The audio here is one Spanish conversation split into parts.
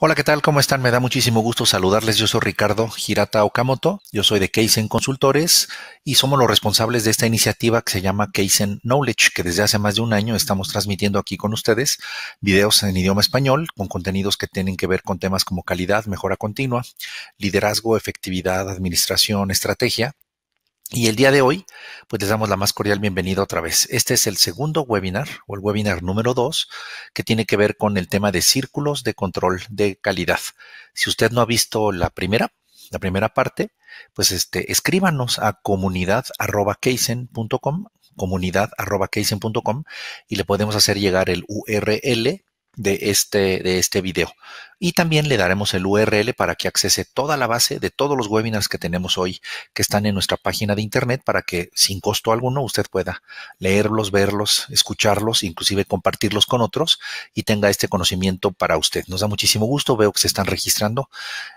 Hola, ¿qué tal? ¿Cómo están? Me da muchísimo gusto saludarles. Yo soy Ricardo Girata Okamoto, yo soy de Keisen Consultores y somos los responsables de esta iniciativa que se llama Keisen Knowledge, que desde hace más de un año estamos transmitiendo aquí con ustedes videos en idioma español con contenidos que tienen que ver con temas como calidad, mejora continua, liderazgo, efectividad, administración, estrategia y el día de hoy, pues les damos la más cordial bienvenida otra vez. Este es el segundo webinar o el webinar número dos que tiene que ver con el tema de círculos de control de calidad. Si usted no ha visto la primera, la primera parte, pues este, escríbanos a comunidad.keisen.com comunidad.keisen.com y le podemos hacer llegar el URL de este, de este video. Y también le daremos el URL para que accese toda la base de todos los webinars que tenemos hoy, que están en nuestra página de internet, para que sin costo alguno usted pueda leerlos, verlos, escucharlos, inclusive compartirlos con otros y tenga este conocimiento para usted. Nos da muchísimo gusto, veo que se están registrando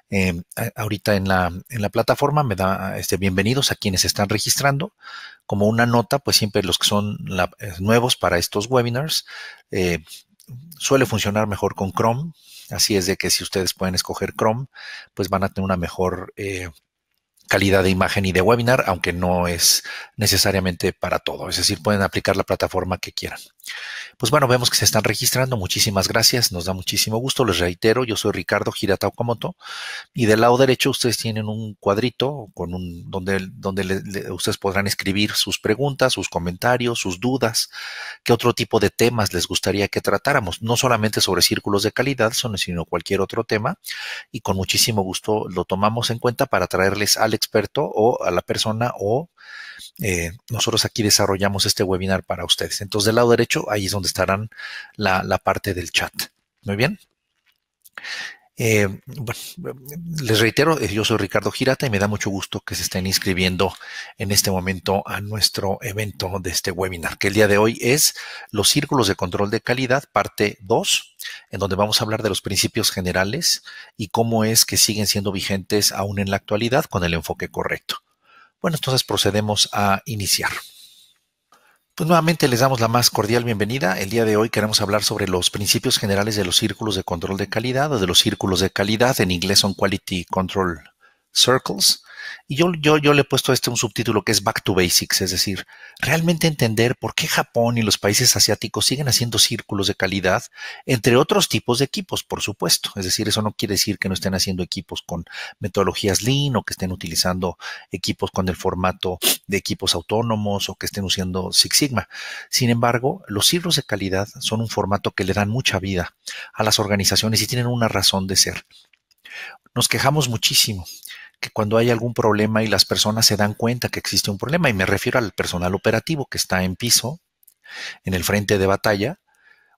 em, ahorita en la, en la plataforma, me da este, bienvenidos a quienes se están registrando. Como una nota, pues siempre los que son eh, nuevos para estos webinars, eh, suele funcionar mejor con Chrome. Así es de que si ustedes pueden escoger Chrome, pues van a tener una mejor eh, calidad de imagen y de webinar, aunque no es necesariamente para todo. Es decir, pueden aplicar la plataforma que quieran. Pues bueno, vemos que se están registrando. Muchísimas gracias. Nos da muchísimo gusto. Les reitero, yo soy Ricardo Girata Okamoto. Y del lado derecho ustedes tienen un cuadrito con un, donde, donde ustedes podrán escribir sus preguntas, sus comentarios, sus dudas, qué otro tipo de temas les gustaría que tratáramos. No solamente sobre círculos de calidad, sino cualquier otro tema. Y con muchísimo gusto lo tomamos en cuenta para traerles al experto o a la persona o eh, nosotros aquí desarrollamos este webinar para ustedes. Entonces, del lado derecho, ahí es donde estarán la, parte del chat. Muy bien. Eh, bueno, les reitero, eh, yo soy Ricardo Girata y me da mucho gusto que se estén inscribiendo en este momento a nuestro evento de este webinar, que el día de hoy es los círculos de control de calidad, parte 2, en donde vamos a hablar de los principios generales y cómo es que siguen siendo vigentes aún en la actualidad con el enfoque correcto. Bueno, entonces procedemos a iniciar. Pues nuevamente les damos la más cordial bienvenida. El día de hoy queremos hablar sobre los principios generales de los círculos de control de calidad o de los círculos de calidad, en inglés son Quality Control Circles. Y yo, yo le he puesto a este un subtítulo que es Back to Basics, es decir, realmente entender por qué Japón y los países asiáticos siguen haciendo círculos de calidad, entre otros tipos de equipos, por supuesto. Es decir, eso no quiere decir que no estén haciendo equipos con metodologías lean o que estén utilizando equipos con el formato de equipos autónomos o que estén usando Six Sigma. Sin embargo, los círculos de calidad son un formato que le dan mucha vida a las organizaciones y tienen una razón de ser. Nos quejamos muchísimo que cuando hay algún problema y las personas se dan cuenta que existe un problema, y me refiero al personal operativo que está en piso, en el frente de batalla,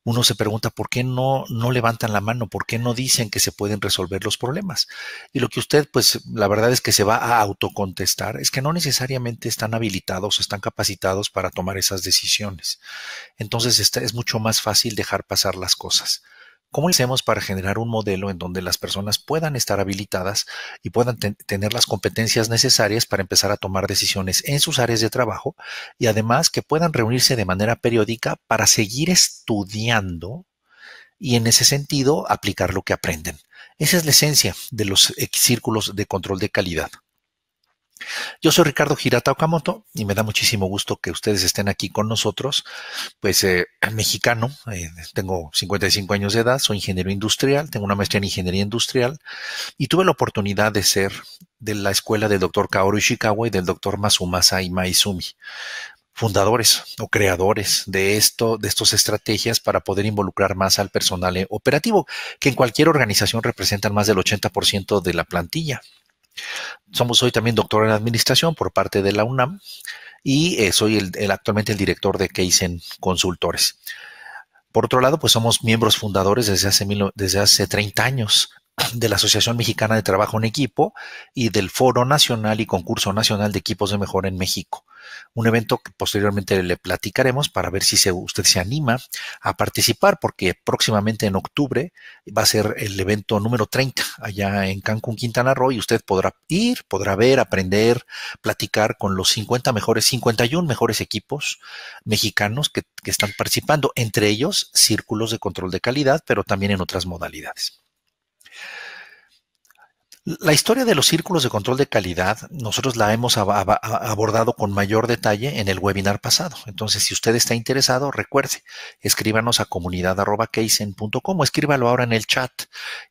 uno se pregunta por qué no, no levantan la mano, por qué no dicen que se pueden resolver los problemas. Y lo que usted, pues la verdad es que se va a autocontestar, es que no necesariamente están habilitados, están capacitados para tomar esas decisiones. Entonces este, es mucho más fácil dejar pasar las cosas. ¿Cómo hacemos para generar un modelo en donde las personas puedan estar habilitadas y puedan tener las competencias necesarias para empezar a tomar decisiones en sus áreas de trabajo y además que puedan reunirse de manera periódica para seguir estudiando y en ese sentido aplicar lo que aprenden? Esa es la esencia de los círculos de control de calidad. Yo soy Ricardo Girata Okamoto y me da muchísimo gusto que ustedes estén aquí con nosotros. Pues eh, mexicano, eh, tengo 55 años de edad, soy ingeniero industrial, tengo una maestría en ingeniería industrial y tuve la oportunidad de ser de la escuela del doctor Kaoru Ishikawa y del doctor Masumasa Imaizumi fundadores o creadores de esto, de estas estrategias para poder involucrar más al personal eh, operativo, que en cualquier organización representan más del 80% de la plantilla. Somos hoy también doctor en administración por parte de la UNAM y eh, soy actualmente el director de Keisen Consultores. Por otro lado, pues somos miembros fundadores desde hace, desde hace 30 años de la Asociación Mexicana de Trabajo en Equipo y del Foro Nacional y Concurso Nacional de Equipos de Mejor en México. Un evento que posteriormente le platicaremos para ver si usted se anima a participar, porque próximamente en octubre va a ser el evento número 30 allá en Cancún, Quintana Roo, y usted podrá ir, podrá ver, aprender, platicar con los 50 mejores, 51 mejores equipos mexicanos que están participando, entre ellos círculos de control de calidad, pero también en otras modalidades. La historia de los círculos de control de calidad, nosotros la hemos abordado con mayor detalle en el webinar pasado. Entonces, si usted está interesado, recuerde, escríbanos a comunidad.keisen.com o escríbalo ahora en el chat.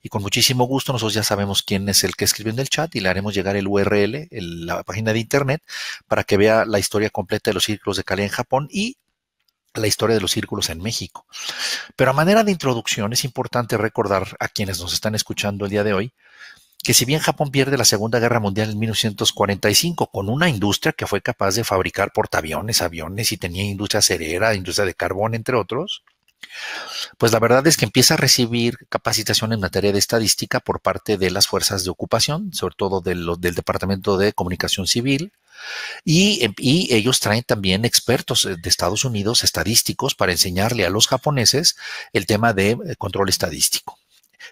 Y con muchísimo gusto, nosotros ya sabemos quién es el que escribió en el chat y le haremos llegar el URL, la página de internet, para que vea la historia completa de los círculos de calidad en Japón y la historia de los círculos en México. Pero a manera de introducción, es importante recordar a quienes nos están escuchando el día de hoy que si bien Japón pierde la Segunda Guerra Mundial en 1945 con una industria que fue capaz de fabricar portaaviones, aviones y tenía industria cerera, industria de carbón, entre otros, pues la verdad es que empieza a recibir capacitación en materia de estadística por parte de las fuerzas de ocupación, sobre todo del Departamento de Comunicación Civil, y, em, y, ellos traen también expertos eh, de Estados Unidos, estadísticos, para enseñarle a los japoneses el tema de eh, control estadístico.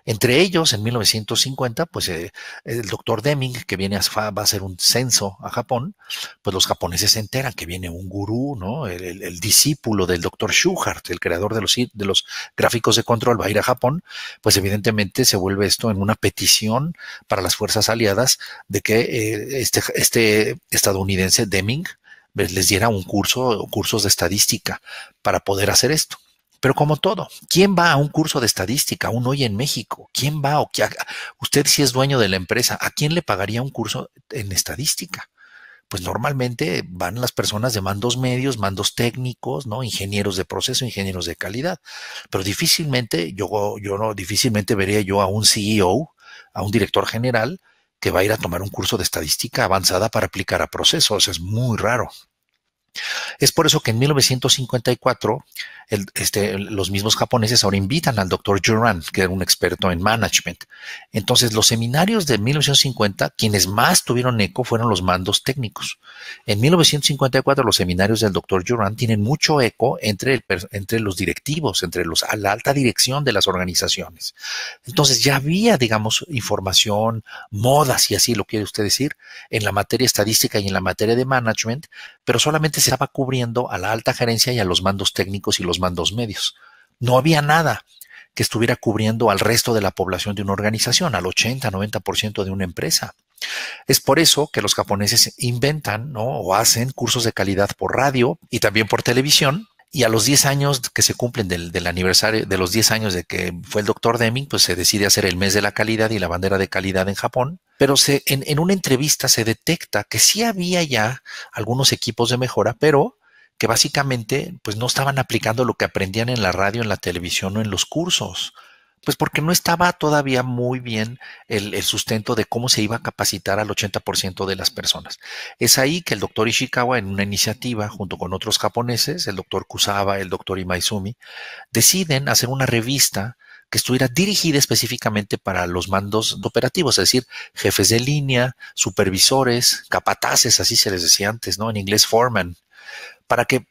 Entre ellos, en 1950, pues eh, el doctor Deming, que viene a, va a hacer un censo a Japón, pues los japoneses se enteran que viene un gurú, ¿no? El, discípulo del doctor Schuhart, el creador de los, de los gráficos de control, va a ir a Japón, pues evidentemente se vuelve esto en una petición para las fuerzas aliadas de que eh, este, este estadounidense Deming pues, les diera un curso, cursos de estadística para poder hacer esto. Pero como todo, ¿quién va a un curso de estadística aún hoy en México? ¿Quién va? O usted si es dueño de la empresa, ¿a quién le pagaría un curso en estadística? Pues normalmente van las personas de mandos medios, mandos técnicos, ¿no? Ingenieros de proceso, ingenieros de calidad. Pero difícilmente, yo, yo no, difícilmente vería yo a un CEO, a un director general, que va a ir a tomar un curso de estadística avanzada para aplicar a procesos. Es muy raro. Es por eso que en 1954 este, los mismos japoneses ahora invitan al doctor Juran, que era un experto en management. Entonces, los seminarios de 1950, quienes más tuvieron eco fueron los mandos técnicos. En 1954, los seminarios del doctor Juran tienen mucho eco entre, los directivos, entre los, a la alta dirección de las organizaciones. Entonces, ya había, digamos, información, modas, si así lo quiere usted decir, en la materia estadística y en la materia de management, pero solamente se estaba cubriendo a la alta gerencia y a los mandos técnicos y los mandos medios. No había nada que estuviera cubriendo al resto de la población de una organización, al 80-90% de una empresa. Es por eso que los japoneses inventan o hacen cursos de calidad por radio y también por televisión y a los 10 años que se cumplen del, aniversario, de los 10 años de que fue el doctor Deming, pues se decide hacer el mes de la calidad y la bandera de calidad en Japón. Pero se, en, en una entrevista se detecta que sí había ya algunos equipos de mejora, pero que básicamente pues no estaban aplicando lo que aprendían en la radio, en la televisión o en los cursos. Pues porque no estaba todavía muy bien el, sustento de cómo se iba a capacitar al 80% de las personas. Es ahí que el doctor Ishikawa, en una iniciativa junto con otros japoneses, el doctor Kusaba, el doctor Imaizumi, deciden hacer una revista que estuviera dirigida específicamente para los mandos operativos, es decir, jefes de línea, supervisores, capataces, así se les decía antes, ¿no? En inglés, foreman, para que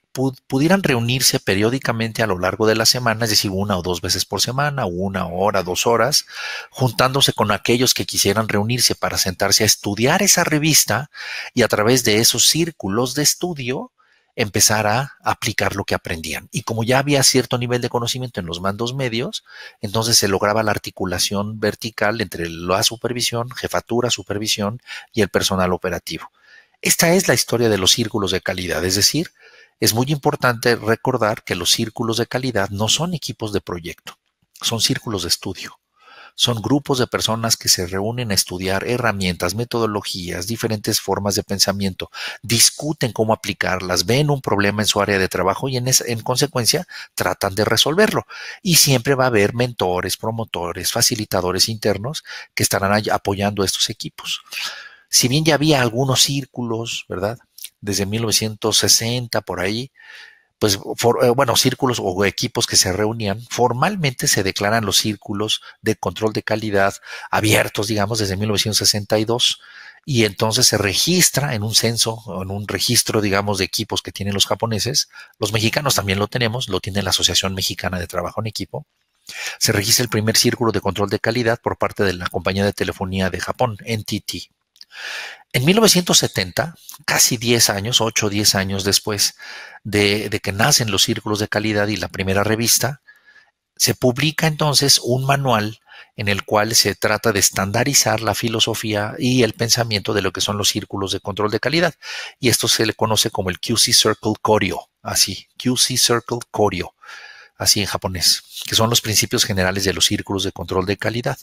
pudieran reunirse periódicamente a lo largo de la semana, es decir, una o dos veces por semana, una hora, dos horas, juntándose con aquellos que quisieran reunirse para sentarse a estudiar esa revista y a través de esos círculos de estudio, empezar a aplicar lo que aprendían. Y como ya había cierto nivel de conocimiento en los mandos medios, entonces se lograba la articulación vertical entre la supervisión, jefatura, supervisión y el personal operativo. Esta es la historia de los círculos de calidad, es decir, es muy importante recordar que los círculos de calidad no son equipos de proyecto, son círculos de estudio. Son grupos de personas que se reúnen a estudiar herramientas, metodologías, diferentes formas de pensamiento, discuten cómo aplicarlas, ven un problema en su área de trabajo y en, consecuencia tratan de resolverlo. Y siempre va a haber mentores, promotores, facilitadores internos que estarán apoyando a estos equipos si bien ya había algunos círculos, ¿verdad? desde 1960 por ahí, pues, eh, bueno, círculos o equipos que se reunían, formalmente se declaran los círculos de control de calidad abiertos, digamos, desde 1962, y entonces se registra en un censo, en un registro, digamos, de equipos que tienen los japoneses. Los mexicanos también lo tenemos, lo tiene la Asociación Mexicana de Trabajo en Equipo. Se registra el primer círculo de control de calidad por parte de la compañía de telefonía de Japón, NTT. En 1970, casi 10 años, 8 o 10 años después de, de que nacen los círculos de calidad y la primera revista, se publica entonces un manual en el cual se trata de estandarizar la filosofía y el pensamiento de lo que son los círculos de control de calidad. Y esto se le conoce como el QC Circle Corio, así, QC Circle Corio, así en japonés, que son los principios generales de los círculos de control de calidad.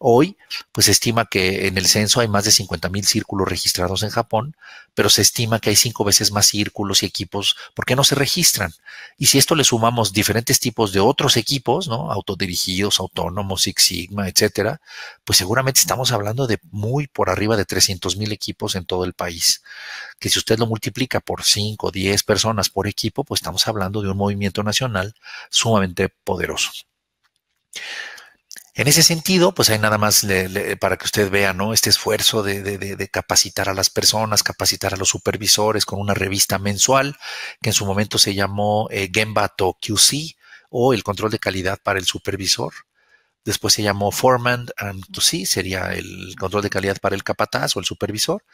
Hoy, pues se estima que en el censo hay más de 50.000 círculos registrados en Japón, pero se estima que hay cinco veces más círculos y equipos porque no se registran. Y si esto le sumamos diferentes tipos de otros equipos, ¿no? Autodirigidos, autónomos, Six Sigma, etcétera, pues seguramente estamos hablando de muy por arriba de 300 mil equipos en todo el país. Que si usted lo multiplica por 5, 10 personas por equipo, pues estamos hablando de un movimiento nacional sumamente poderoso. En ese sentido, pues hay nada más para que usted vea, ¿no? Este esfuerzo de, capacitar a las personas, capacitar a los supervisores con una revista mensual que en su momento se llamó eh, Gemba to QC o el control de calidad para el supervisor. Después se llamó Foreman and to see, sería el control de calidad para el capataz o el supervisor,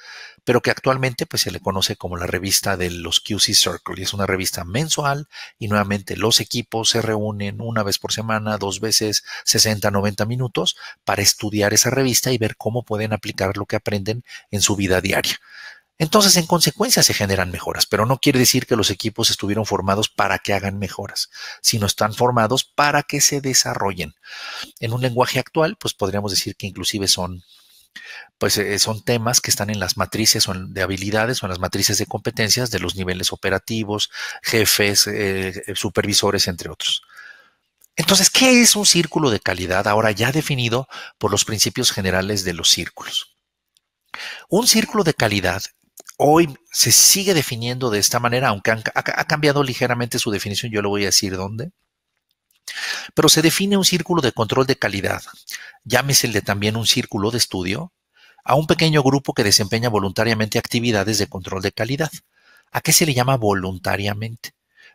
pero que actualmente pues, se le conoce como la revista de los QC Circle. Y es una revista mensual y nuevamente los equipos se reúnen una vez por semana, dos veces, 60, 90 minutos para estudiar esa revista y ver cómo pueden aplicar lo que aprenden en su vida diaria. Entonces, en consecuencia, se generan mejoras, pero no quiere decir que los equipos estuvieron formados para que hagan mejoras, sino están formados para que se desarrollen. En un lenguaje actual, pues podríamos decir que inclusive son pues eh, son temas que están en las matrices de habilidades o en las matrices de competencias de los niveles operativos, jefes, eh, eh, supervisores, entre otros. Entonces, ¿qué es un círculo de calidad ahora ya definido por los principios generales de los círculos? Un círculo de calidad hoy se sigue definiendo de esta manera, aunque ha, cambiado ligeramente su definición, yo lo voy a decir dónde. Pero se define un círculo de control de calidad, llámese también un círculo de estudio, a un pequeño grupo que desempeña voluntariamente actividades de control de calidad. ¿A qué se le llama voluntariamente?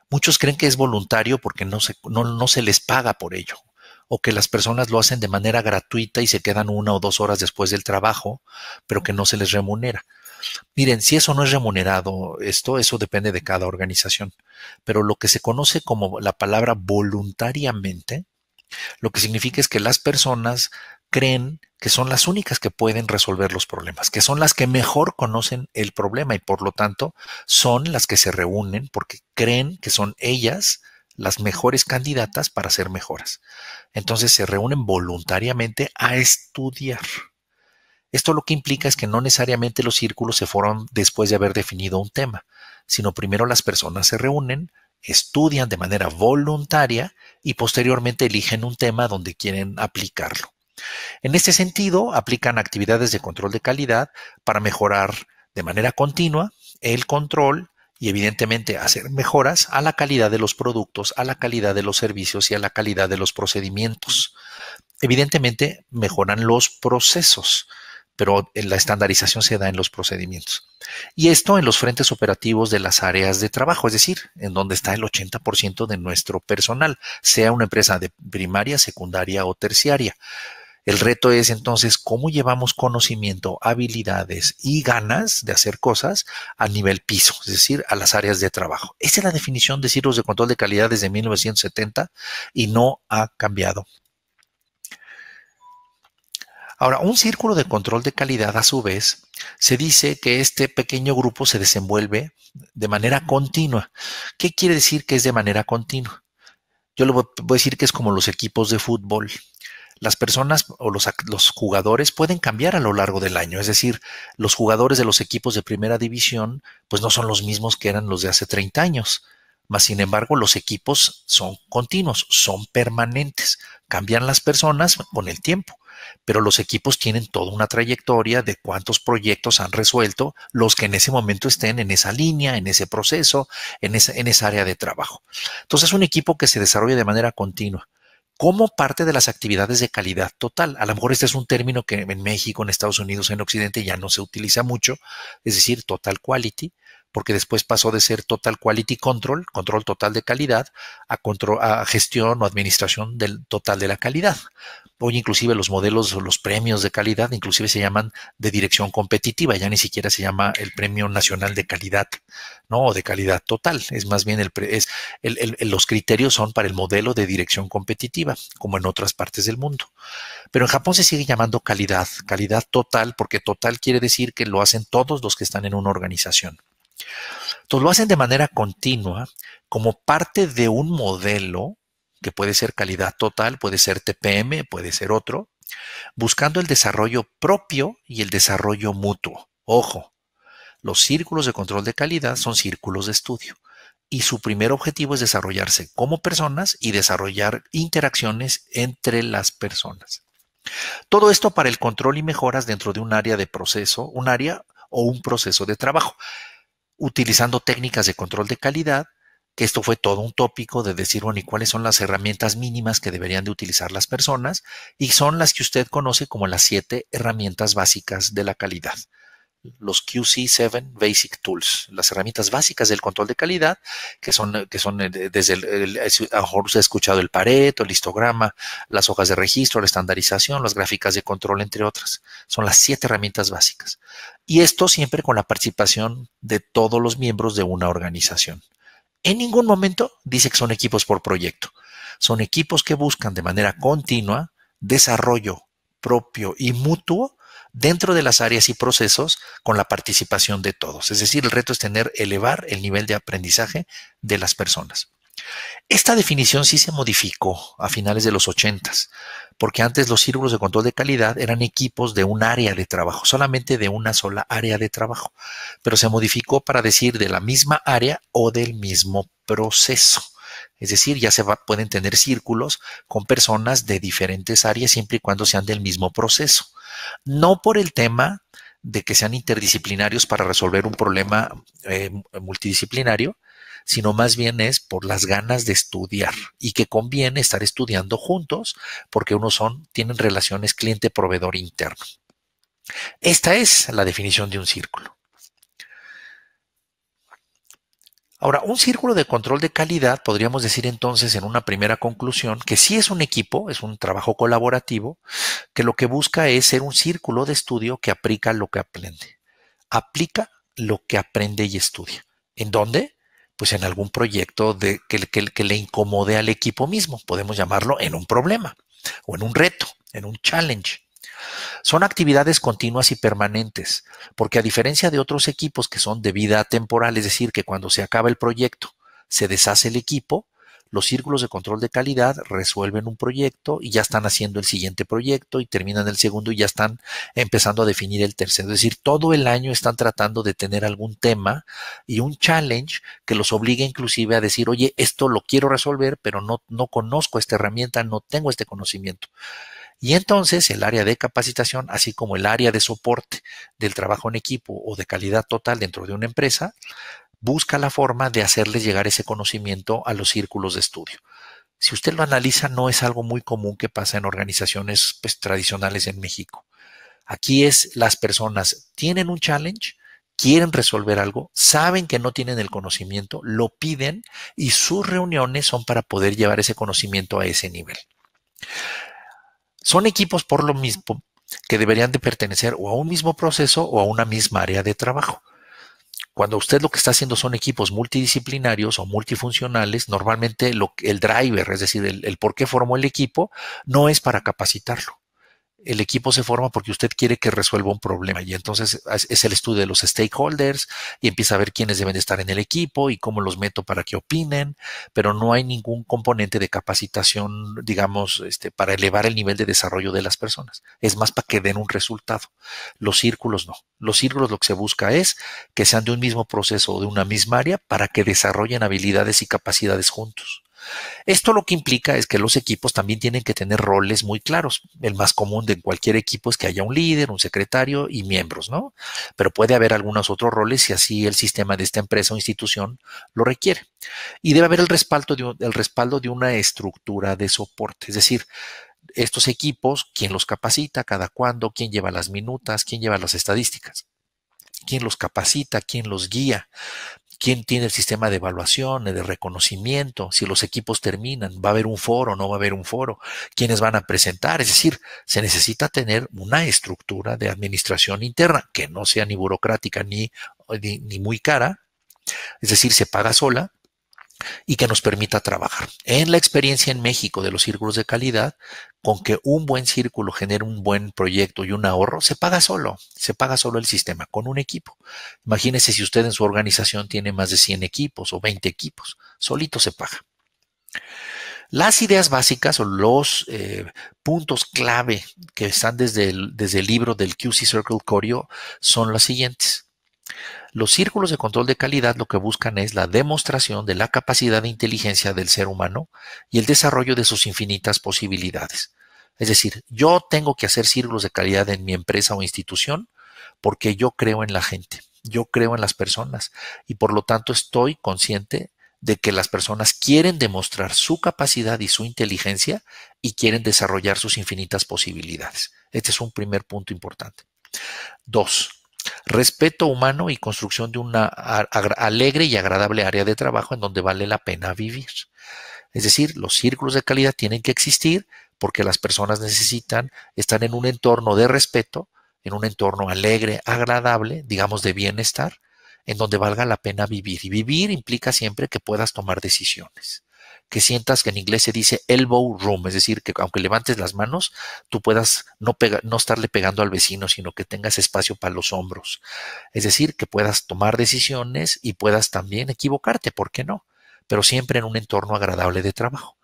Muchos creen que es voluntario porque no se les paga por ello, o que las personas lo hacen de manera gratuita y se quedan una o dos horas después del trabajo, pero que no se les remunera. Miren, si eso no es remunerado, esto, eso depende de cada organización, pero lo que se conoce como la palabra voluntariamente, lo que significa es que las personas creen que son las únicas que pueden resolver los problemas, que son las que mejor conocen el problema y por lo tanto son las que se reúnen porque creen que son ellas las mejores candidatas para ser mejoras. Entonces se reúnen voluntariamente a estudiar. Esto lo que implica es que no necesariamente los círculos se forman después de haber definido un tema, sino primero las personas se reúnen, estudian de manera voluntaria y posteriormente eligen un tema donde quieren aplicarlo. En este sentido, aplican actividades de control de calidad para mejorar de manera continua el control y evidentemente hacer mejoras a la calidad de los productos, a la calidad de los servicios y a la calidad de los procedimientos. Evidentemente mejoran los procesos pero la estandarización se da en los procedimientos. Y esto en los frentes operativos de las áreas de trabajo, es decir, en donde está el 80% de nuestro personal, sea una empresa de primaria, secundaria o terciaria. El reto es entonces cómo llevamos conocimiento, habilidades y ganas de hacer cosas a nivel piso, es decir, a las áreas de trabajo. Esa es la definición de ciclos de control de calidad desde 1970 y no ha cambiado. Ahora, un círculo de control de calidad, a su vez, se dice que este pequeño grupo se desenvuelve de manera continua. ¿Qué quiere decir que es de manera continua? Yo le voy a decir que es como los equipos de fútbol. Las personas o los, jugadores pueden cambiar a lo largo del año, es decir, los jugadores de los equipos de primera división pues no son los mismos que eran los de hace 30 años mas sin embargo los equipos son continuos, son permanentes, cambian las personas con el tiempo pero los equipos tienen toda una trayectoria de cuántos proyectos han resuelto los que en ese momento estén en esa línea, en ese proceso, en esa, en área de trabajo. Entonces, es un equipo que se desarrolla de manera continua como parte de las actividades de calidad total. A lo mejor este es un término que en México, en Estados Unidos, en Occidente ya no se utiliza mucho, es decir, total quality, porque después pasó de ser Total Quality Control, control total de calidad, a, a gestión o administración del total de la calidad. Hoy inclusive los modelos o los premios de calidad inclusive se llaman de dirección competitiva, ya ni siquiera se llama el Premio Nacional de Calidad, ¿no? O de calidad total, es más bien los criterios son para el modelo de dirección competitiva, como en otras partes del mundo. Pero en Japón se sigue llamando calidad, calidad total, porque total quiere decir que lo hacen todos los que están en una organización. Entonces lo hacen de manera continua como parte de un modelo que puede ser calidad total, puede ser TPM, puede ser otro, buscando el desarrollo propio y el desarrollo mutuo. Ojo, los círculos de control de calidad son círculos de estudio y su primer objetivo es desarrollarse como personas y desarrollar interacciones entre las personas. Todo esto para el control y mejoras dentro de un área de proceso, un área o un proceso de trabajo utilizando técnicas de control de calidad, que esto fue todo un tópico de decir, bueno, ¿y cuáles son las herramientas mínimas que deberían de utilizar las personas? Y son las que usted conoce como las siete herramientas básicas de la calidad los QC7 Basic Tools, las herramientas básicas del control de calidad, que son, que son eh, desde el, eh, a lo mejor se ha escuchado el Pareto, el histograma, las hojas de registro, la estandarización, las gráficas de control, entre otras. Son las siete herramientas básicas. Y esto siempre con la participación de todos los miembros de una organización. En ningún momento dice que son equipos por proyecto. Son equipos que buscan de manera continua desarrollo propio y mutuo dentro de las áreas y procesos con la participación de todos. Es decir, el reto es tener, elevar el nivel de aprendizaje de las personas. Esta definición sí se modificó a finales de los 80, porque antes los círculos de control de calidad eran equipos de un área de trabajo, solamente de una sola área de trabajo, pero se modificó para decir de la misma área o del mismo proceso. Es decir, ya se pueden tener círculos con personas de diferentes áreas siempre y cuando sean del mismo proceso. No por el tema de que sean interdisciplinarios para resolver un problema eh, multidisciplinario, sino más bien es por las ganas de estudiar y que conviene estar estudiando juntos porque unos son, tienen relaciones cliente-proveedor interno. Esta es la definición de un círculo. Ahora, un círculo de control de calidad, podríamos decir entonces en una primera conclusión, que sí es un equipo, es un trabajo colaborativo, que lo que busca es ser un círculo de estudio que aplica lo que aprende. Aplica lo que aprende y estudia. ¿En dónde? Pues en algún proyecto que le incomode al equipo mismo, podemos llamarlo en un problema o en un reto, en un challenge. Son actividades continuas y permanentes, porque a diferencia de otros equipos que son de vida temporal, es decir, que cuando se acaba el proyecto se deshace el equipo, los círculos de control de calidad resuelven un proyecto y ya están haciendo el siguiente proyecto y terminan el segundo y ya están empezando a definir el tercero. Es decir, todo el año están tratando de tener algún tema y un challenge que los obligue inclusive a decir, oye, esto lo quiero resolver, pero no, no conozco esta herramienta, no tengo este conocimiento. Y entonces el área de capacitación, así como el área de soporte del trabajo en equipo o de calidad total dentro de una empresa, busca la forma de hacerles llegar ese conocimiento a los círculos de estudio. Si usted lo analiza, no es algo muy común que pasa en organizaciones pues, tradicionales en México. Aquí es las personas tienen un challenge, quieren resolver algo, saben que no tienen el conocimiento, lo piden y sus reuniones son para poder llevar ese conocimiento a ese nivel. Son equipos por lo mismo que deberían de pertenecer o a un mismo proceso o a una misma área de trabajo. Cuando usted lo que está haciendo son equipos multidisciplinarios o multifuncionales, normalmente lo, el driver, es decir, el por qué formó el equipo, no es para capacitarlo el equipo se forma porque usted quiere que resuelva un problema y entonces es el estudio de los stakeholders y empieza a ver quiénes deben estar en el equipo y cómo los meto para que opinen, pero no hay ningún componente de capacitación, digamos, este, para elevar el nivel de desarrollo de las personas. Es más para que den un resultado. Los círculos no. Los círculos lo que se busca es que sean de un mismo proceso o de una misma área para que desarrollen habilidades y capacidades juntos. Esto lo que implica es que los equipos también tienen que tener roles muy claros. El más común de cualquier equipo es que haya un líder, un secretario y miembros, ¿no? Pero puede haber algunos otros roles si así el sistema de esta empresa o institución lo requiere. Y debe haber el respaldo de, respaldo de una estructura de soporte, es decir, estos equipos, quién los capacita, cada cuándo, quién lleva las minutas, quién lleva las estadísticas quién los capacita, quién los guía quién tiene el sistema de evaluación, eh, de reconocimiento, si los equipos terminan, va a haber un foro, no va a haber un foro, quiénes van a presentar. Es decir, se necesita tener una estructura de administración interna que no sea ni burocrática ni, ni muy cara. Es decir, se paga sola, y que nos permita trabajar. En la experiencia en México de los círculos de calidad, con que un buen círculo genere un buen proyecto y un ahorro, se paga solo, se paga solo el sistema con un equipo. Imagínese si usted en su organización tiene más de 100 equipos o 20 equipos, solito se paga. Las ideas básicas o los eh, puntos clave que están desde el, libro del QC Circle Corio son las siguientes. Los círculos de control de calidad lo que buscan es la demostración de la capacidad de inteligencia del ser humano y el desarrollo de sus infinitas posibilidades. Es decir, yo tengo que hacer círculos de calidad en mi empresa o institución porque yo creo en la gente, yo creo en las personas y por lo tanto estoy consciente de que las personas quieren demostrar su capacidad y su inteligencia y quieren desarrollar sus infinitas posibilidades. Este es un primer punto importante. Dos, respeto humano y construcción de una alegre y agradable área de trabajo en donde vale la pena vivir. Es decir, los círculos de calidad tienen que existir porque las personas necesitan estar en un entorno de respeto, en un entorno alegre, agradable, digamos de bienestar, en donde valga la pena vivir. Y vivir implica siempre que puedas tomar decisiones que sientas que en inglés se dice elbow room, es decir, que aunque levantes las manos, tú puedas no, estarle pegando al vecino, sino que tengas espacio para los hombros. Es decir, que puedas tomar decisiones y puedas también equivocarte, ¿por qué no? Pero siempre en un entorno agradable de trabajo.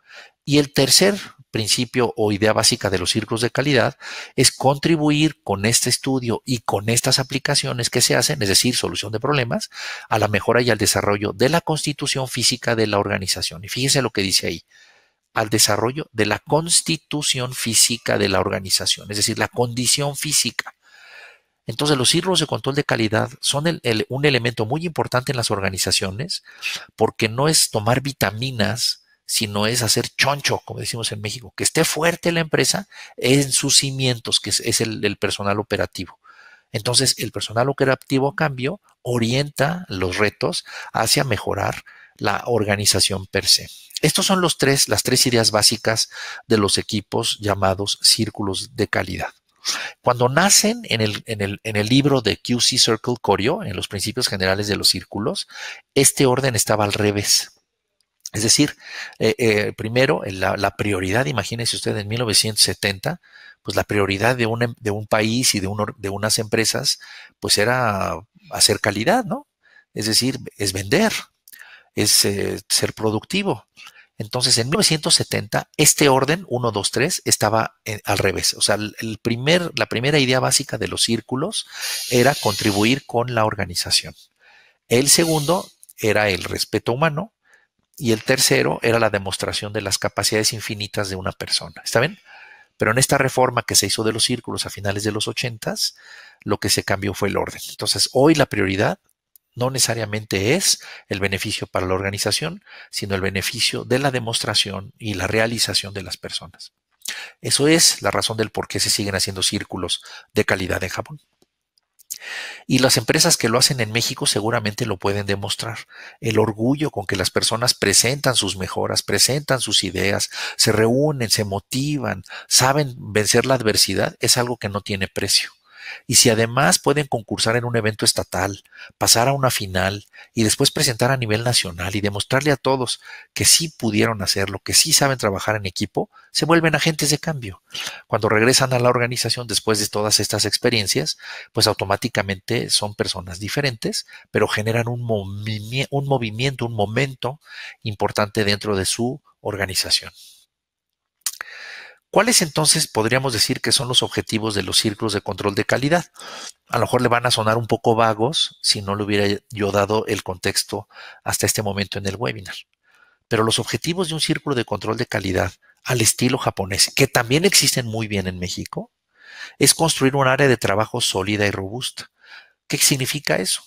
Y el tercer principio o idea básica de los círculos de calidad es contribuir con este estudio y con estas aplicaciones que se hacen, es decir, solución de problemas, a la mejora y al desarrollo de la constitución física de la organización. Y fíjese lo que dice ahí al desarrollo de la constitución física de la organización, es decir, la condición física. Entonces, los círculos de control de calidad son un elemento muy importante en las organizaciones porque no es tomar vitaminas sino es hacer choncho, como decimos en México, que esté fuerte la empresa en sus cimientos, que es, el, personal operativo. Entonces, el personal operativo, a cambio, orienta los retos hacia mejorar la organización per se. Estos son los tres, las tres ideas básicas de los equipos llamados círculos de calidad. Cuando nacen en el, libro de QC Circle Corio, en los principios generales de los círculos, este orden estaba al revés. Es decir, eh, eh, primero, eh, la, prioridad, imagínense usted, en 1970, pues la prioridad de un, em, de un país y de, de unas empresas, pues era hacer calidad, ¿no? Es decir, es vender, es ser productivo. Entonces, en 1970, este orden 1, 2, 3 estaba al revés. O sea, el la primera idea básica de los círculos era contribuir con la organización. El segundo era el respeto humano y el tercero era la demostración de las capacidades infinitas de una persona. ¿Está bien? Pero en esta reforma que se hizo de los círculos a finales de los 80, lo que se cambió fue el orden. Entonces, hoy la prioridad no necesariamente es el beneficio para la organización, sino el beneficio de la demostración y la realización de las personas. Eso es la razón del por qué se siguen haciendo círculos de calidad en Japón. Y las empresas que lo hacen en México seguramente lo pueden demostrar. El orgullo con que las personas presentan sus mejoras, presentan sus ideas, se reúnen, se motivan, saben vencer la adversidad, es algo que no tiene precio. Y si además pueden concursar en un evento estatal, pasar a una final y después presentar a nivel nacional y demostrarle a todos que sí pudieron hacerlo, que sí saben trabajar en equipo, se vuelven agentes de cambio. Cuando regresan a la organización después de todas estas experiencias, pues automáticamente son personas diferentes, pero generan un, un movimiento, un momento importante dentro de su organización. ¿Cuáles entonces podríamos decir que son los objetivos de los círculos de control de calidad? A lo mejor le van a sonar un poco vagos si no le hubiera yo dado el contexto hasta este momento en el webinar. Pero los objetivos de un círculo de control de calidad al estilo japonés, que también existen muy bien en México, es construir un área de trabajo sólida y robusta. ¿Qué significa eso?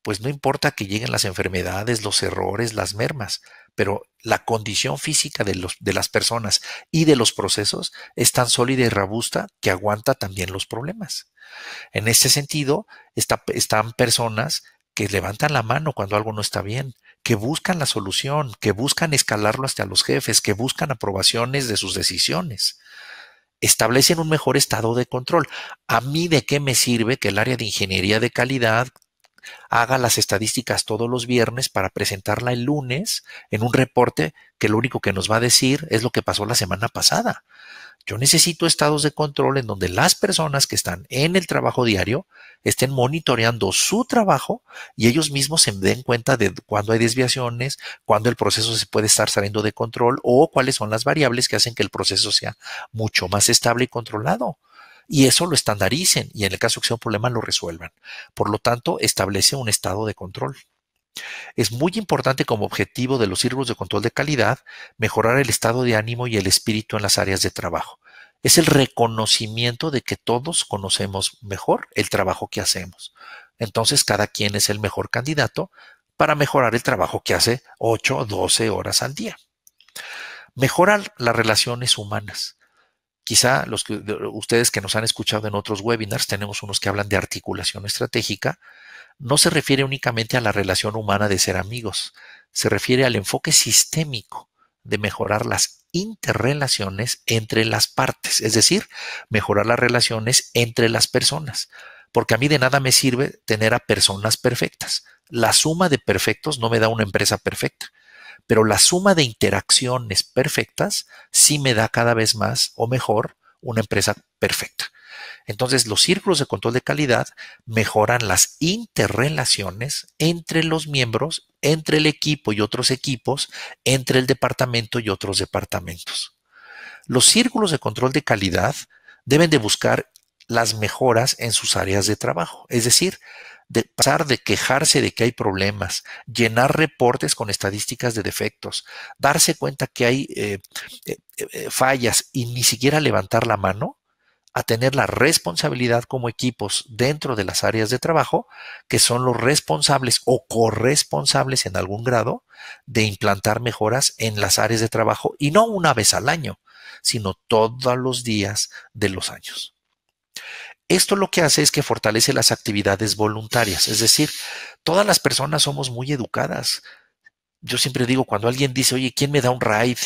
Pues no importa que lleguen las enfermedades, los errores, las mermas pero la condición física de, las personas y de los procesos es tan sólida y robusta que aguanta también los problemas. En este sentido, están personas que levantan la mano cuando algo no está bien, que buscan la solución, que buscan escalarlo hasta los jefes, que buscan aprobaciones de sus decisiones. Establecen un mejor estado de control. ¿A mí de qué me sirve que el área de ingeniería de calidad, haga las estadísticas todos los viernes para presentarla el lunes en un reporte que lo único que nos va a decir es lo que pasó la semana pasada. Yo necesito estados de control en donde las personas que están en el trabajo diario estén monitoreando su trabajo y ellos mismos se den cuenta de cuando hay desviaciones, cuándo el proceso se puede estar saliendo de control o cuáles son las variables que hacen que el proceso sea mucho más estable y controlado y eso lo estandaricen y en el caso que sea un problema lo resuelvan. Por lo tanto, establece un estado de control. Es muy importante como objetivo de los círculos de control de calidad mejorar el estado de ánimo y el espíritu en las áreas de trabajo. Es el reconocimiento de que todos conocemos mejor el trabajo que hacemos. Entonces cada quien es el mejor candidato para mejorar el trabajo que hace 8 o 12 horas al día. Mejorar las relaciones humanas. Quizá los que, ustedes que nos han escuchado en otros webinars, tenemos unos que hablan de articulación estratégica, no se refiere únicamente a la relación humana de ser amigos, se refiere al enfoque sistémico de mejorar las interrelaciones entre las partes, es decir, mejorar las relaciones entre las personas, porque a mí de nada me sirve tener a personas perfectas. La suma de perfectos no me da una empresa perfecta pero la suma de interacciones perfectas sí me da cada vez más o mejor una empresa perfecta. Entonces, los círculos de control de calidad mejoran las interrelaciones entre los miembros, entre el equipo y otros equipos, entre el departamento y otros departamentos. Los círculos de control de calidad deben de buscar las mejoras en sus áreas de trabajo, es decir, de pasar de quejarse de que hay problemas, llenar reportes con estadísticas de defectos, darse cuenta que hay eh, eh, eh, fallas y ni siquiera levantar la mano, a tener la responsabilidad como equipos dentro de las áreas de trabajo, que son los responsables o corresponsables en algún grado de implantar mejoras en las áreas de trabajo y no una vez al año, sino todos los días de los años. Esto lo que hace es que fortalece las actividades voluntarias, es decir, todas las personas somos muy educadas. Yo siempre digo, cuando alguien dice, oye, ¿quién me da un ride?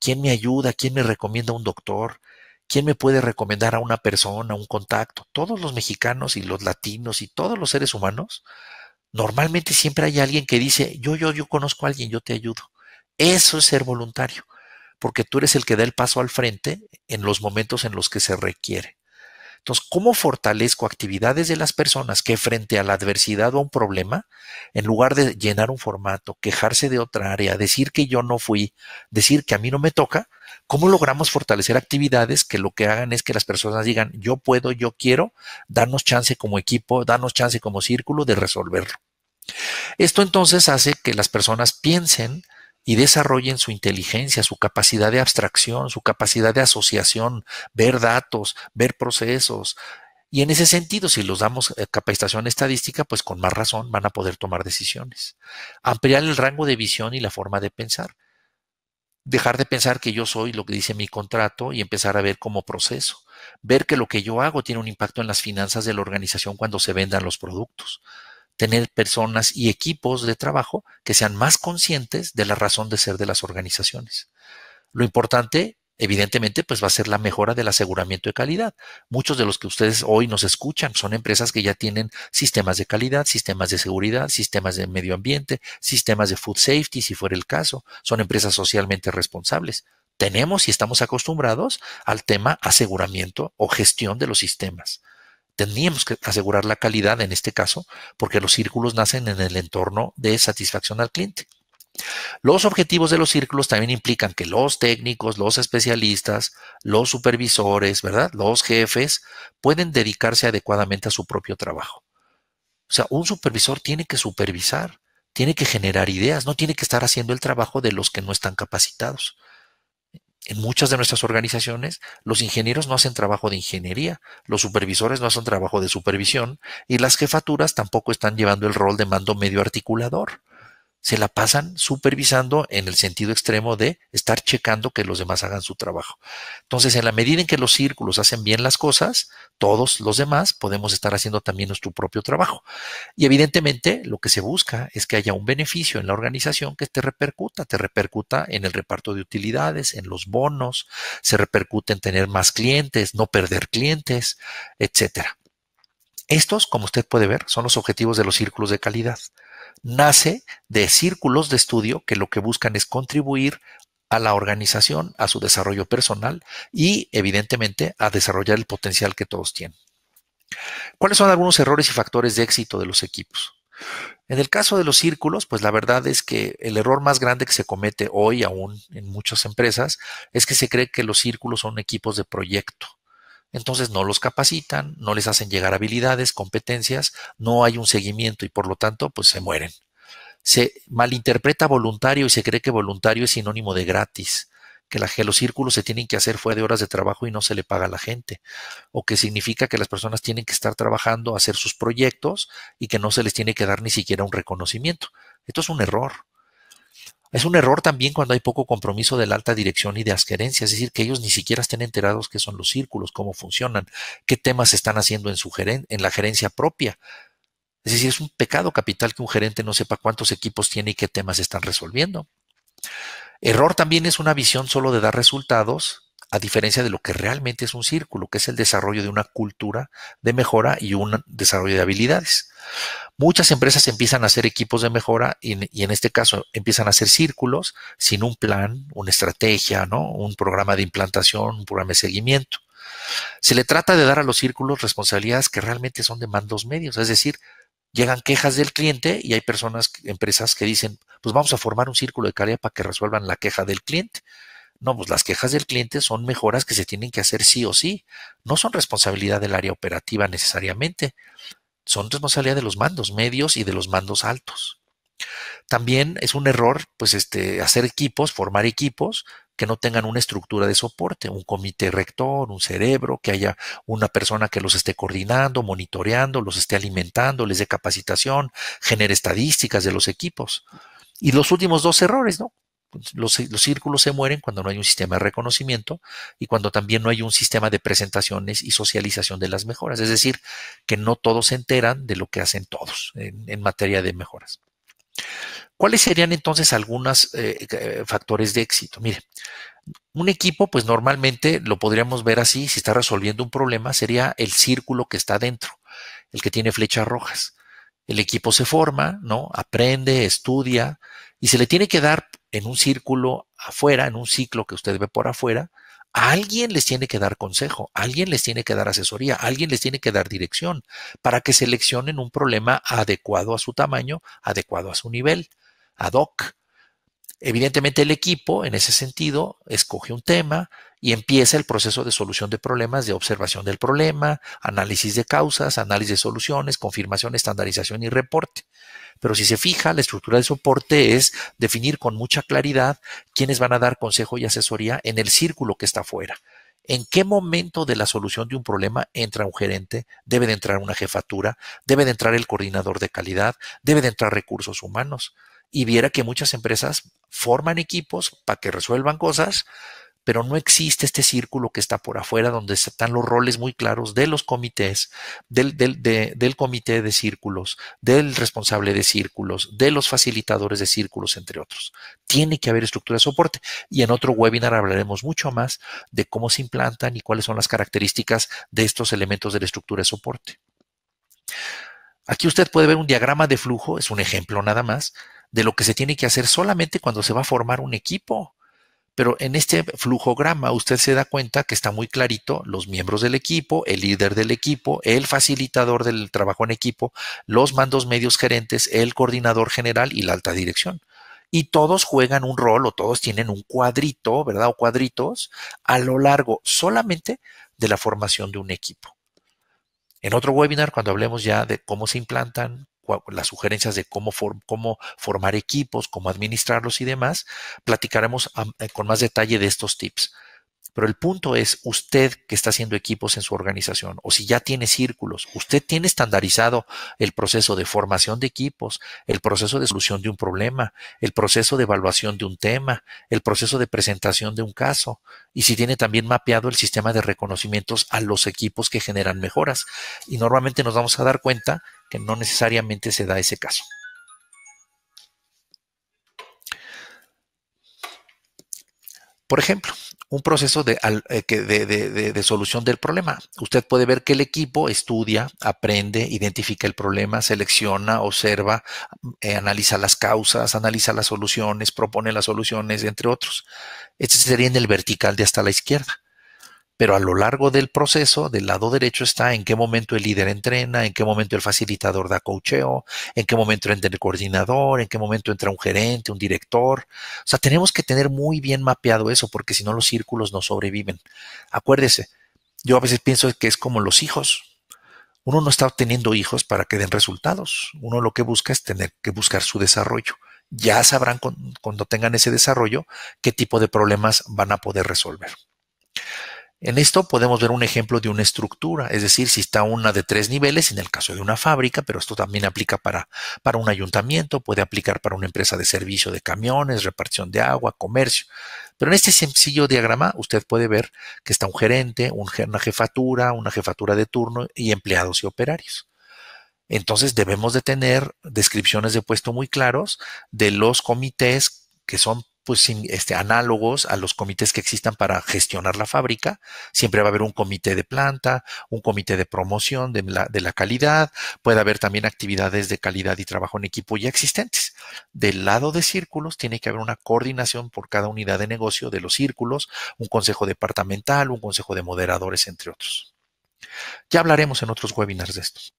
¿Quién me ayuda? ¿Quién me recomienda un doctor? ¿Quién me puede recomendar a una persona, un contacto? Todos los mexicanos y los latinos y todos los seres humanos, normalmente siempre hay alguien que dice, yo, yo, yo conozco a alguien, yo te ayudo. Eso es ser voluntario, porque tú eres el que da el paso al frente en los momentos en los que se requiere. Entonces, ¿cómo fortalezco actividades de las personas que frente a la adversidad o a un problema, en lugar de llenar un formato, quejarse de otra área, decir que yo no fui, decir que a mí no me toca, ¿cómo logramos fortalecer actividades que lo que hagan es que las personas digan, yo puedo, yo quiero, darnos chance como equipo, darnos chance como círculo de resolverlo? Esto entonces hace que las personas piensen y desarrollen su inteligencia, su capacidad de abstracción, su capacidad de asociación, ver datos, ver procesos. Y en ese sentido, si los damos eh, capacitación estadística, pues con más razón van a poder tomar decisiones. Ampliar el rango de visión y la forma de pensar. Dejar de pensar que yo soy lo que dice mi contrato y empezar a ver como proceso. Ver que lo que yo hago tiene un impacto en las finanzas de la organización cuando se vendan los productos tener personas y equipos de trabajo que sean más conscientes de la razón de ser de las organizaciones. Lo importante, evidentemente, pues va a ser la mejora del aseguramiento de calidad. Muchos de los que ustedes hoy nos escuchan son empresas que ya tienen sistemas de calidad, sistemas de seguridad, sistemas de medio ambiente, sistemas de food safety, si fuera el caso. Son empresas socialmente responsables. Tenemos y estamos acostumbrados al tema aseguramiento o gestión de los sistemas. Tendríamos que asegurar la calidad en este caso, porque los círculos nacen en el entorno de satisfacción al cliente. Los objetivos de los círculos también implican que los técnicos, los especialistas, los supervisores, ¿verdad? Los jefes pueden dedicarse adecuadamente a su propio trabajo. O sea, un supervisor tiene que supervisar, tiene que generar ideas, no tiene que estar haciendo el trabajo de los que no están capacitados. En muchas de nuestras organizaciones, los ingenieros no hacen trabajo de ingeniería, los supervisores no hacen trabajo de supervisión y las jefaturas tampoco están llevando el rol de mando medio articulador se la pasan supervisando en el sentido extremo de estar checando que los demás hagan su trabajo. Entonces, en la medida en que los círculos hacen bien las cosas, todos los demás podemos estar haciendo también nuestro propio trabajo. Y evidentemente lo que se busca es que haya un beneficio en la organización que te repercuta, te repercuta en el reparto de utilidades, en los bonos, se repercute en tener más clientes, no perder clientes, etcétera. Estos, como usted puede ver, son los objetivos de los círculos de calidad nace de círculos de estudio que lo que buscan es contribuir a la organización, a su desarrollo personal y evidentemente a desarrollar el potencial que todos tienen. ¿Cuáles son algunos errores y factores de éxito de los equipos? En el caso de los círculos, pues la verdad es que el error más grande que se comete hoy aún en muchas empresas es que se cree que los círculos son equipos de proyecto entonces no los capacitan, no les hacen llegar habilidades, competencias, no hay un seguimiento y por lo tanto pues se mueren. Se malinterpreta voluntario y se cree que voluntario es sinónimo de gratis, que, la, que los círculos se tienen que hacer fuera de horas de trabajo y no se le paga a la gente, o que significa que las personas tienen que estar trabajando, hacer sus proyectos y que no se les tiene que dar ni siquiera un reconocimiento. Esto es un error. Es un error también cuando hay poco compromiso de la alta dirección y de las gerencias, es decir, que ellos ni siquiera estén enterados qué son los círculos, cómo funcionan, qué temas están haciendo en, su en la gerencia propia. Es decir, es un pecado capital que un gerente no sepa cuántos equipos tiene y qué temas están resolviendo. Error también es una visión solo de dar resultados a diferencia de lo que realmente es un círculo, que es el desarrollo de una cultura de mejora y un desarrollo de habilidades. Muchas empresas empiezan a hacer equipos de mejora y, en este caso empiezan a hacer círculos sin un plan, una estrategia, ¿no? un programa de implantación, un programa de seguimiento. Se le trata de dar a los círculos responsabilidades que realmente son de mandos medios, es decir, llegan quejas del cliente y hay personas, empresas que dicen, pues vamos a formar un círculo de calidad para que resuelvan la queja del cliente. No, pues las quejas del cliente son mejoras que se tienen que hacer sí o sí. No son responsabilidad del área operativa necesariamente. Son responsabilidad de los mandos medios y de los mandos altos. También es un error, pues, este, hacer equipos, formar equipos que no tengan una estructura de soporte, un comité rector, un cerebro, que haya una persona que los esté coordinando, monitoreando, los esté alimentando, les dé capacitación, genere estadísticas de los equipos. Y los últimos dos errores, ¿no? Pues, los, círculos se mueren cuando no hay un sistema de reconocimiento y cuando también no hay un sistema de presentaciones y socialización de las mejoras. Es decir, que no todos se enteran de lo que hacen todos en, materia de mejoras. ¿Cuáles serían entonces algunos eh, eh, factores de éxito? Mire, un equipo, pues normalmente lo podríamos ver así, si está resolviendo un problema, sería el círculo que está dentro, el que tiene flechas rojas. El equipo se forma, ¿no? Aprende, estudia y se le tiene que dar en un círculo afuera, en un ciclo que usted ve por afuera, a alguien les tiene que dar consejo, alguien les tiene que dar asesoría, alguien les tiene que dar dirección para que seleccionen un problema adecuado a su tamaño, adecuado a su nivel, ad hoc. Evidentemente el equipo, en ese sentido, escoge un tema y empieza el proceso de solución de problemas, de observación del problema, análisis de causas, análisis de soluciones, confirmación, estandarización y reporte. Pero si se fija, la estructura de soporte es definir con mucha claridad quiénes van a dar consejo y asesoría en el círculo que está fuera. ¿En qué momento de la solución de un problema entra un gerente? Debe de entrar una jefatura, debe de entrar el coordinador de calidad, debe de entrar recursos humanos. Y viera que muchas empresas forman equipos para que resuelvan cosas, pero no existe este círculo que está por afuera donde están los roles muy claros de los comités, del, comité de círculos, del responsable de círculos, de los facilitadores de círculos, entre otros. Tiene que haber estructura de soporte y en otro webinar hablaremos mucho más de cómo se implantan y cuáles son las características de estos elementos de la estructura de soporte. Aquí usted puede ver un diagrama de flujo, es un ejemplo nada más, de lo que se tiene que hacer solamente cuando se va a formar un equipo. Pero en este flujograma usted se da cuenta que está muy clarito los miembros del equipo, el líder del equipo, el facilitador del trabajo en equipo, los mandos medios gerentes, el coordinador general y la alta dirección. Y todos juegan un rol o todos tienen un cuadrito, ¿verdad? O cuadritos a lo largo solamente de la formación de un equipo. En otro webinar, cuando hablemos ya de cómo se implantan, las sugerencias de cómo, cómo formar equipos, cómo administrarlos y demás, platicaremos eh, con más detalle de estos tips. Pero el punto es, usted que está haciendo equipos en su organización, o si ya tiene círculos, usted tiene estandarizado el proceso de formación de equipos, el proceso de solución de un problema, el proceso de evaluación de un tema, el proceso de presentación de un caso, y si tiene también mapeado el sistema de reconocimientos a los equipos que generan mejoras. Y normalmente nos vamos a dar cuenta que no necesariamente se da ese caso. Por ejemplo, un proceso eh, de, solución del problema. Usted puede ver que el equipo estudia, aprende, identifica el problema, selecciona, observa, eh, analiza las causas, analiza las soluciones, propone las soluciones, entre otros. Este sería en el vertical de hasta la izquierda pero a lo largo del proceso, del lado derecho está en qué momento el líder entrena, en qué momento el facilitador da coacheo, en qué momento entra el coordinador, en qué momento entra un gerente, un director. O sea, tenemos que tener muy bien mapeado eso porque si no los círculos no sobreviven. Acuérdese, yo a veces pienso que es como los hijos. Uno no está obteniendo hijos para que den resultados. Uno lo que busca es tener que buscar su desarrollo. Ya sabrán cuando tengan ese desarrollo qué tipo de problemas van a poder resolver. En esto podemos ver un ejemplo de una estructura, es decir, si está una de tres niveles, en el caso de una fábrica, pero esto también aplica para, para un ayuntamiento, puede aplicar para una empresa de servicio de camiones, repartición de agua, comercio. Pero en este sencillo diagrama usted puede ver que está un gerente, una jefatura, una jefatura de turno y empleados y operarios. Entonces debemos de tener descripciones de puesto muy claros de los comités que son pues este, análogos a los comités que existan para gestionar la fábrica. Siempre va a haber un comité de planta, un comité de promoción de la, de la calidad, puede haber también actividades de calidad y trabajo en equipo ya existentes. Del lado de círculos tiene que haber una coordinación por cada unidad de negocio de los círculos, un consejo departamental, un consejo de moderadores, entre otros. Ya hablaremos en otros webinars de estos.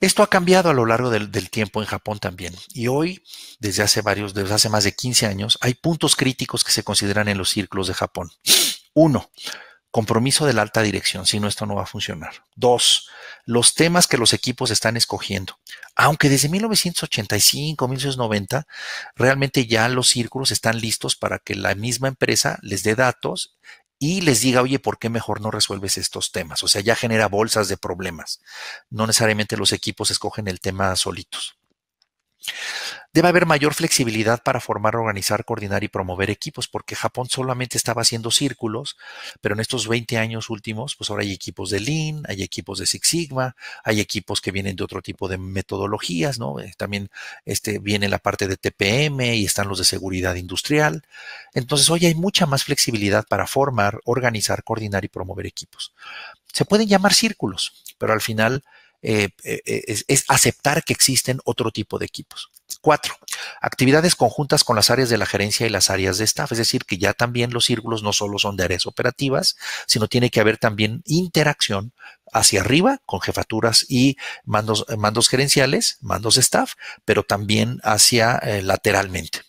Esto ha cambiado a lo largo del, tiempo en Japón también. Y hoy, desde hace varios, desde hace más de 15 años, hay puntos críticos que se consideran en los círculos de Japón. Uno, compromiso de la alta dirección, si no, esto no va a funcionar. Dos, los temas que los equipos están escogiendo. Aunque desde 1985, 1990, realmente ya los círculos están listos para que la misma empresa les dé datos y les diga, oye, ¿por qué mejor no resuelves estos temas? O sea, ya genera bolsas de problemas. No necesariamente los equipos escogen el tema solitos. Debe haber mayor flexibilidad para formar, organizar, coordinar y promover equipos, porque Japón solamente estaba haciendo círculos, pero en estos 20 años últimos, pues ahora hay equipos de Lean, hay equipos de Six Sigma, hay equipos que vienen de otro tipo de metodologías, ¿no? Eh, también este, viene la parte de TPM y están los de seguridad industrial. Entonces, hoy hay mucha más flexibilidad para formar, organizar, coordinar y promover equipos. Se pueden llamar círculos, pero al final... Eh, eh, es aceptar que existen otro tipo de equipos. Cuatro, actividades conjuntas con las áreas de la gerencia y las áreas de staff, es decir, que ya también los círculos no solo son de áreas operativas, sino tiene que haber también interacción hacia arriba con jefaturas y mandos, gerenciales, mandos de staff, pero también hacia eh, lateralmente.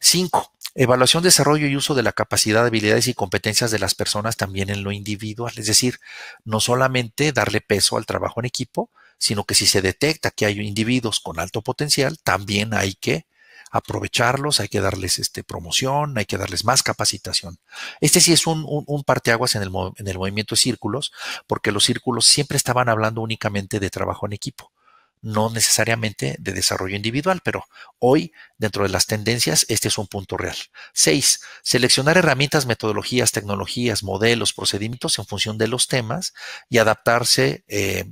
Cinco, evaluación, desarrollo y uso de la capacidad, habilidades y competencias de las personas también en lo individual, es decir, no solamente darle peso al trabajo en equipo, sino que si se detecta que hay individuos con alto potencial, también hay que aprovecharlos, hay que darles este, promoción, hay que darles más capacitación. Este sí es un, parteaguas en el, en el, movimiento de círculos, porque los círculos siempre estaban hablando únicamente de trabajo en equipo no necesariamente de desarrollo individual, pero hoy, dentro de las tendencias, este es un punto real. Seis, seleccionar herramientas, metodologías, tecnologías, modelos, procedimientos en función de los temas y adaptarse eh,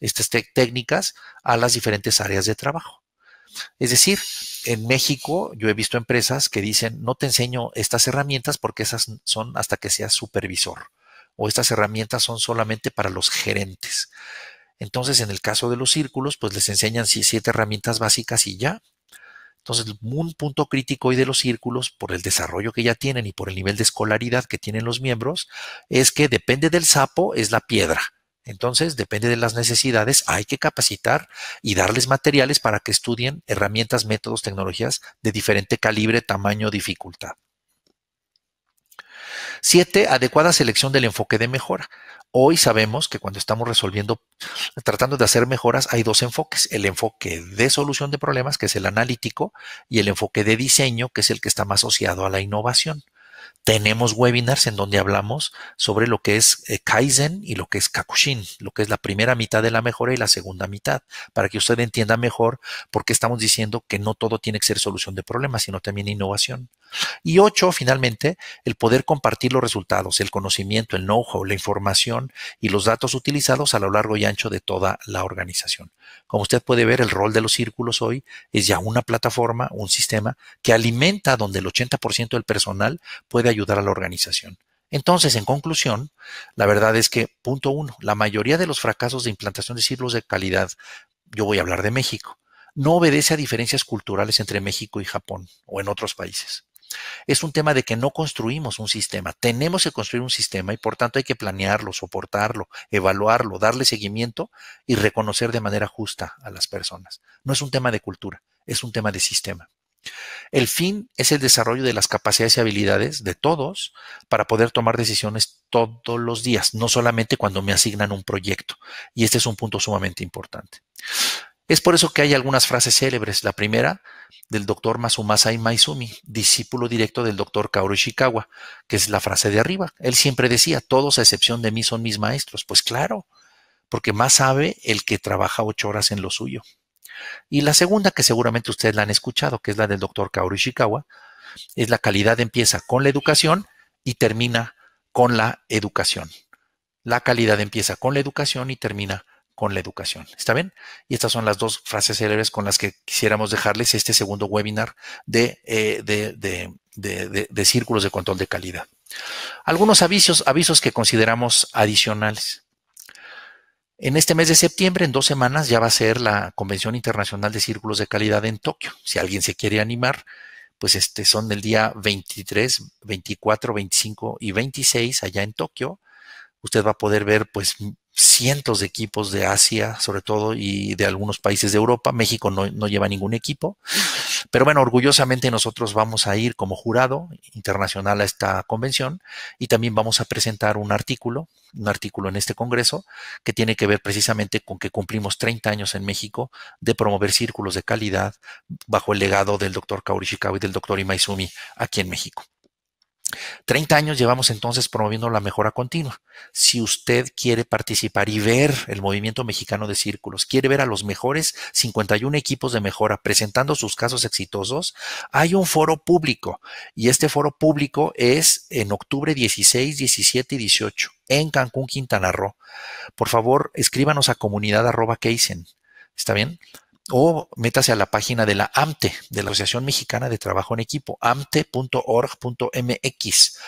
estas este, técnicas a las diferentes áreas de trabajo. Es decir, en México yo he visto empresas que dicen, no te enseño estas herramientas porque esas son hasta que seas supervisor o estas herramientas son solamente para los gerentes. Entonces, en el caso de los círculos, pues les enseñan siete herramientas básicas y ya. Entonces, un punto crítico hoy de los círculos, por el desarrollo que ya tienen y por el nivel de escolaridad que tienen los miembros, es que depende del sapo, es la piedra. Entonces, depende de las necesidades, hay que capacitar y darles materiales para que estudien herramientas, métodos, tecnologías de diferente calibre, tamaño, dificultad. Siete, adecuada selección del enfoque de mejora. Hoy sabemos que cuando estamos resolviendo, tratando de hacer mejoras, hay dos enfoques. El enfoque de solución de problemas, que es el analítico, y el enfoque de diseño, que es el que está más asociado a la innovación. Tenemos webinars en donde hablamos sobre lo que es eh, Kaizen y lo que es Kakushin, lo que es la primera mitad de la mejora y la segunda mitad, para que usted entienda mejor por qué estamos diciendo que no todo tiene que ser solución de problemas, sino también innovación. Y ocho, finalmente, el poder compartir los resultados, el conocimiento, el know-how, la información y los datos utilizados a lo largo y ancho de toda la organización. Como usted puede ver, el rol de los círculos hoy es ya una plataforma, un sistema que alimenta donde el 80% del personal puede ayudar a la organización. Entonces, en conclusión, la verdad es que, punto uno, la mayoría de los fracasos de implantación de círculos de calidad, yo voy a hablar de México, no obedece a diferencias culturales entre México y Japón o en otros países es un tema de que no construimos un sistema. Tenemos que construir un sistema y por tanto hay que planearlo, soportarlo, evaluarlo, darle seguimiento y reconocer de manera justa a las personas. No es un tema de cultura, es un tema de sistema. El fin es el desarrollo de las capacidades y habilidades de todos para poder tomar decisiones todos los días, no solamente cuando me asignan un proyecto. Y este es un punto sumamente importante. Es por eso que hay algunas frases célebres. La primera, del doctor Masumasa Maizumi, discípulo directo del doctor Kaoru Ishikawa, que es la frase de arriba. Él siempre decía, todos a excepción de mí son mis maestros. Pues claro, porque más sabe el que trabaja ocho horas en lo suyo. Y la segunda, que seguramente ustedes la han escuchado, que es la del doctor Kaoru Ishikawa, es la calidad empieza con la educación y termina con la educación. La calidad empieza con la educación y termina con con la educación. ¿Está bien? Y estas son las dos frases célebres con las que quisiéramos dejarles este segundo webinar de, eh, círculos de control de calidad. Algunos avisos, avisos que consideramos adicionales. En este mes de septiembre, en dos semanas, ya va a ser la Convención Internacional de Círculos de Calidad en Tokio. Si alguien se quiere animar, pues este son el día 23, 24, 25 y 26 allá en Tokio. Usted va a poder ver pues cientos de equipos de Asia, sobre todo, y de algunos países de Europa. México no, no, lleva ningún equipo. Pero bueno, orgullosamente nosotros vamos a ir como jurado internacional a esta convención y también vamos a presentar un artículo, un artículo en este Congreso, que tiene que ver precisamente con que cumplimos 30 años en México de promover círculos de calidad bajo el legado del doctor Kaori y del doctor Imaizumi aquí en México. 30 años llevamos entonces promoviendo la mejora continua. Si usted quiere participar y ver el movimiento mexicano de círculos, quiere ver a los mejores 51 equipos de mejora presentando sus casos exitosos, hay un foro público y este foro público es en octubre 16, 17 y 18 en Cancún, Quintana Roo. Por favor, escríbanos a comunidad arroba ¿Está bien? o métase a la página de la AMTE, de la Asociación Mexicana de Trabajo en Equipo, amte.org.mx.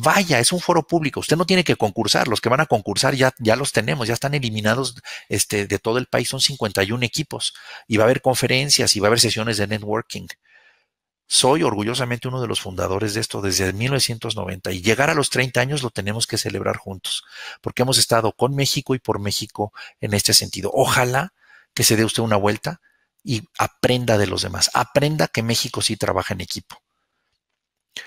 Vaya, es un foro público. Usted no tiene que concursar. Los que van a concursar ya, ya los tenemos, ya están eliminados este, de todo el país. Son 51 equipos y va a haber conferencias y va a haber sesiones de networking. Soy orgullosamente uno de los fundadores de esto desde 1990 y llegar a los 30 años lo tenemos que celebrar juntos, porque hemos estado con México y por México en este sentido. Ojalá que se dé usted una vuelta y aprenda de los demás. Aprenda que México sí trabaja en equipo.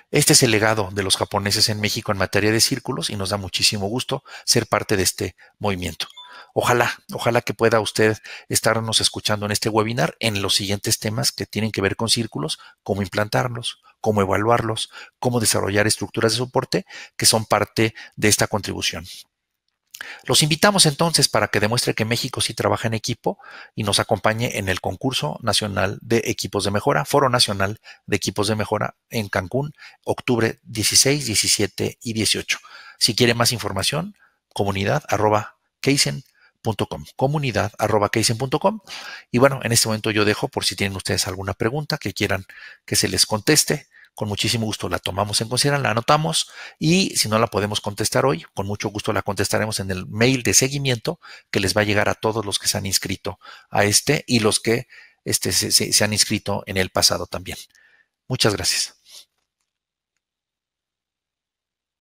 Este es el legado de los japoneses en México en materia de círculos y nos da muchísimo gusto ser parte de este movimiento. Ojalá, ojalá que pueda usted estarnos escuchando en este webinar en los siguientes temas que tienen que ver con círculos, cómo implantarlos, cómo evaluarlos, cómo desarrollar estructuras de soporte que son parte de esta contribución. Los invitamos entonces para que demuestre que México sí trabaja en equipo y nos acompañe en el concurso nacional de equipos de mejora, Foro Nacional de Equipos de Mejora en Cancún, octubre 16, 17 y 18. Si quiere más información, comunidad arroba comunidad Y bueno, en este momento yo dejo por si tienen ustedes alguna pregunta que quieran que se les conteste con muchísimo gusto la tomamos en consideración, la anotamos y si no la podemos contestar hoy, con mucho gusto la contestaremos en el mail de seguimiento que les va a llegar a todos los que se han inscrito a este y los que este, se han inscrito en el pasado también. Muchas gracias.